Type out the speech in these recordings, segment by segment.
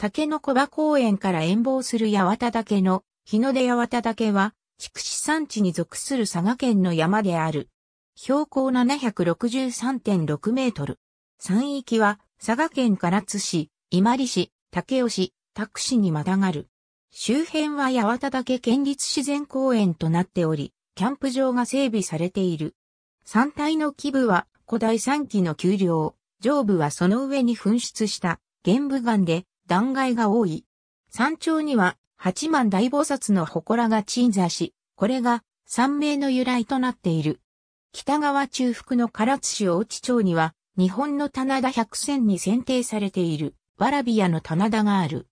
竹の小葉公園から遠望する八幡岳の日の出八幡岳は、筑紫山地に属する佐賀県の山である。標高763.6メートル。山域は、佐賀県唐津市、伊万里市、武雄市、拓市にまたがる。周辺は八幡岳県立自然公園となっており、キャンプ場が整備されている。山体の基部は古代山期の丘陵、上部はその上に噴出した玄武岩で断崖が多い。山頂には八幡大菩薩の祠が鎮座し、これが山名の由来となっている。北側中腹の唐津市大地町には、日本の棚田百選に選定されている、わらび屋の棚田がある。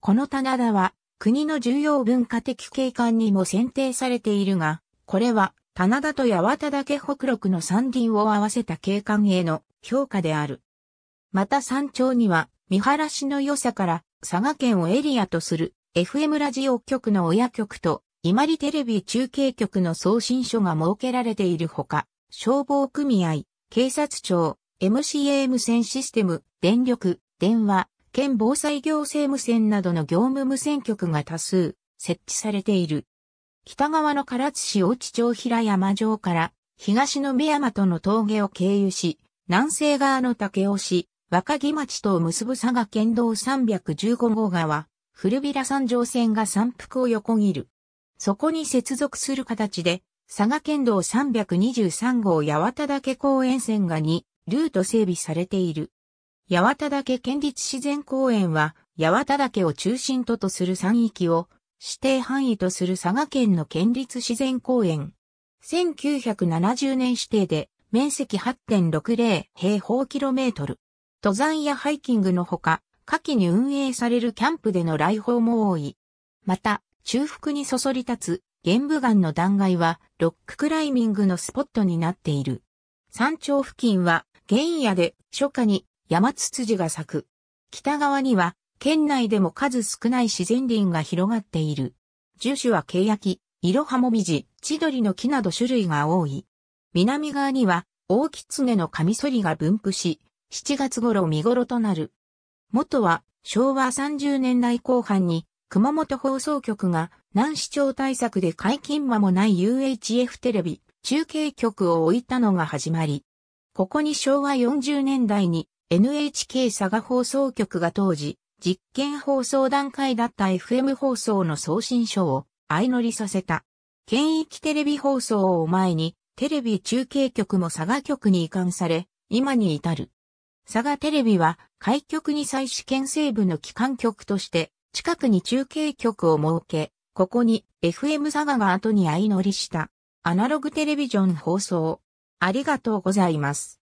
この棚田は、国の重要文化的景観にも選定されているが、これは、棚田と八幡岳北麓の山林を合わせた景観への評価である。また山頂には、見晴らしの良さから佐賀県をエリアとする FM ラジオ局の親局と伊万里テレビ中継局の送信所が設けられているほか、消防組合、警察庁、MCA 無線システム、電力、電話、県防災行政無線などの業務無線局が多数設置されている。北側の唐津市大地町平山城から東の目山との峠を経由し、南西側の竹雄市、若木町とを結ぶ佐賀県道315号川、古平山上線が山腹を横切る。そこに接続する形で、佐賀県道323号八幡岳公園線が2ルート整備されている。八幡岳県立自然公園は、八幡岳を中心ととする山域を指定範囲とする佐賀県の県立自然公園。1970年指定で面積8.60平方キロメートル。登山やハイキングのほか、夏季に運営されるキャンプでの来訪も多い。また、中腹にそそり立つ、玄武岩の断崖は、ロッククライミングのスポットになっている。山頂付近は、原野で初夏に山ツツジが咲く。北側には、県内でも数少ない自然林が広がっている。樹種はケヤキ、イロハモミジ、チドリの木など種類が多い。南側には、大キツネのカミソリが分布し、7月頃見頃となる。元は昭和30年代後半に熊本放送局が南市長対策で解禁間もない UHF テレビ中継局を置いたのが始まり。ここに昭和40年代に NHK 佐賀放送局が当時実験放送段階だった FM 放送の送信書を相乗りさせた。県域テレビ放送を前にテレビ中継局も佐賀局に移管され、今に至る。佐賀テレビは、開局に際試験西部の機関局として、近くに中継局を設け、ここに FM 佐賀が後に相乗りした、アナログテレビジョン放送。ありがとうございます。